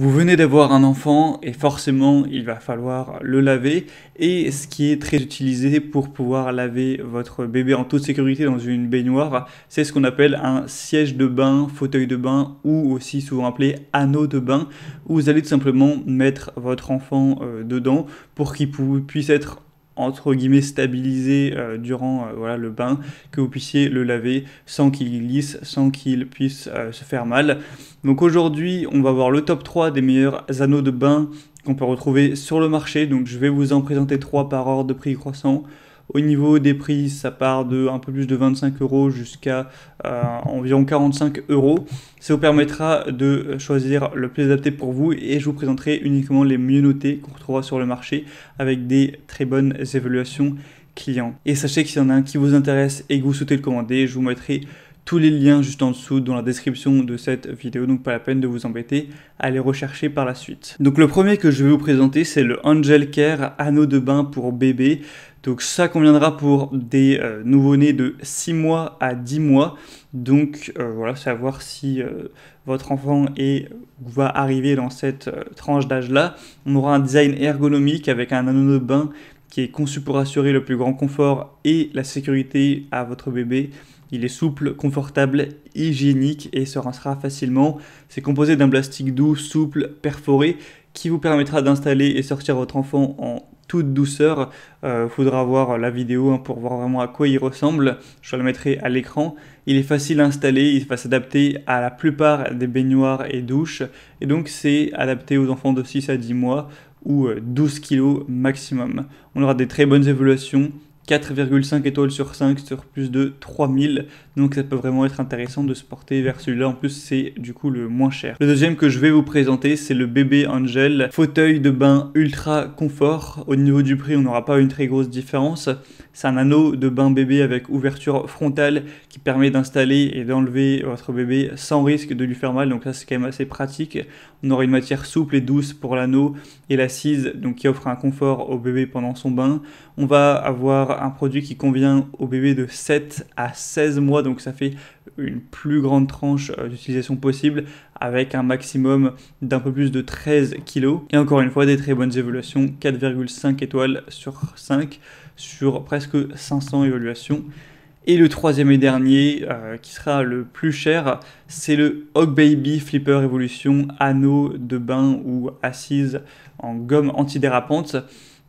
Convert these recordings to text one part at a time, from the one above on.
Vous venez d'avoir un enfant et forcément il va falloir le laver et ce qui est très utilisé pour pouvoir laver votre bébé en toute sécurité dans une baignoire, c'est ce qu'on appelle un siège de bain, fauteuil de bain ou aussi souvent appelé anneau de bain où vous allez tout simplement mettre votre enfant euh, dedans pour qu'il puisse être entre guillemets stabilisé euh, durant euh, voilà, le bain, que vous puissiez le laver sans qu'il glisse, sans qu'il puisse euh, se faire mal. Donc aujourd'hui, on va voir le top 3 des meilleurs anneaux de bain qu'on peut retrouver sur le marché. Donc je vais vous en présenter 3 par ordre de prix croissant. Au niveau des prix, ça part de un peu plus de 25 euros jusqu'à euh, environ 45 euros. Ça vous permettra de choisir le plus adapté pour vous et je vous présenterai uniquement les mieux notés qu'on retrouvera sur le marché avec des très bonnes évaluations clients. Et sachez que s'il y en a un qui vous intéresse et que vous souhaitez le commander, je vous mettrai tous les liens juste en dessous dans la description de cette vidéo, donc pas la peine de vous embêter à les rechercher par la suite. Donc le premier que je vais vous présenter, c'est le Angel Care anneau de bain pour bébé. Donc ça conviendra pour des nouveaux euh, nouveau-nés de 6 mois à 10 mois. Donc euh, voilà, savoir si euh, votre enfant va arriver dans cette tranche d'âge-là. On aura un design ergonomique avec un anneau de bain qui est conçu pour assurer le plus grand confort et la sécurité à votre bébé. Il est souple, confortable, hygiénique et se rincera facilement. C'est composé d'un plastique doux, souple, perforé qui vous permettra d'installer et sortir votre enfant en toute douceur. Il euh, faudra voir la vidéo hein, pour voir vraiment à quoi il ressemble. Je la mettrai à l'écran. Il est facile à installer, il va s'adapter à la plupart des baignoires et douches. Et donc c'est adapté aux enfants de 6 à 10 mois ou 12 euh, kg maximum. On aura des très bonnes évaluations 4,5 étoiles sur 5 sur plus de 3000. Donc ça peut vraiment être intéressant de se porter vers celui-là. En plus, c'est du coup le moins cher. Le deuxième que je vais vous présenter, c'est le bébé Angel. Fauteuil de bain ultra confort. Au niveau du prix, on n'aura pas une très grosse différence. C'est un anneau de bain bébé avec ouverture frontale qui permet d'installer et d'enlever votre bébé sans risque de lui faire mal. Donc ça, c'est quand même assez pratique. On aura une matière souple et douce pour l'anneau et l'assise, donc qui offre un confort au bébé pendant son bain. On va avoir un produit qui convient aux bébés de 7 à 16 mois, donc ça fait une plus grande tranche euh, d'utilisation possible avec un maximum d'un peu plus de 13 kg. Et encore une fois, des très bonnes évaluations, 4,5 étoiles sur 5 sur presque 500 évaluations. Et le troisième et dernier, euh, qui sera le plus cher, c'est le Hog Baby Flipper Evolution anneau de bain ou assise en gomme antidérapante.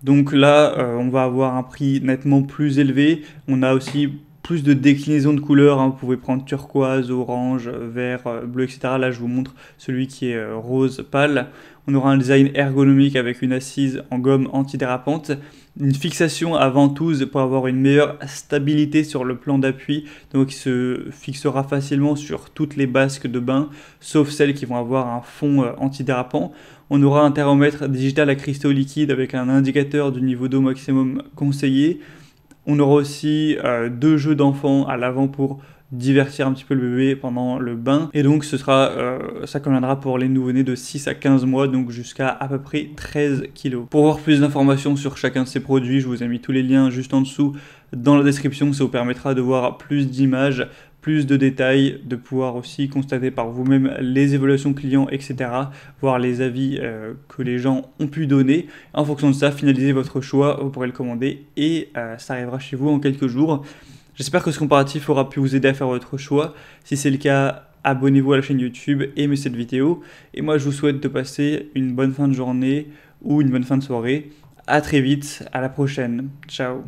Donc là, euh, on va avoir un prix nettement plus élevé. On a aussi plus de déclinaisons de couleurs. Hein. Vous pouvez prendre turquoise, orange, vert, euh, bleu, etc. Là, je vous montre celui qui est euh, rose pâle. On aura un design ergonomique avec une assise en gomme antidérapante, une fixation à ventouse pour avoir une meilleure stabilité sur le plan d'appui, donc il se fixera facilement sur toutes les basques de bain, sauf celles qui vont avoir un fond euh, antidérapant. On aura un thermomètre digital à cristaux liquides avec un indicateur du niveau d'eau maximum conseillé. On aura aussi euh, deux jeux d'enfants à l'avant pour divertir un petit peu le bébé pendant le bain. Et donc ce sera, euh, ça conviendra pour les nouveau-nés de 6 à 15 mois, donc jusqu'à à peu près 13 kilos. Pour voir plus d'informations sur chacun de ces produits, je vous ai mis tous les liens juste en dessous dans la description, ça vous permettra de voir plus d'images plus de détails, de pouvoir aussi constater par vous-même les évaluations clients, etc., voir les avis euh, que les gens ont pu donner. En fonction de ça, finalisez votre choix, vous pourrez le commander et euh, ça arrivera chez vous en quelques jours. J'espère que ce comparatif aura pu vous aider à faire votre choix. Si c'est le cas, abonnez-vous à la chaîne YouTube, aimez cette vidéo. Et moi, je vous souhaite de passer une bonne fin de journée ou une bonne fin de soirée. A très vite, à la prochaine. Ciao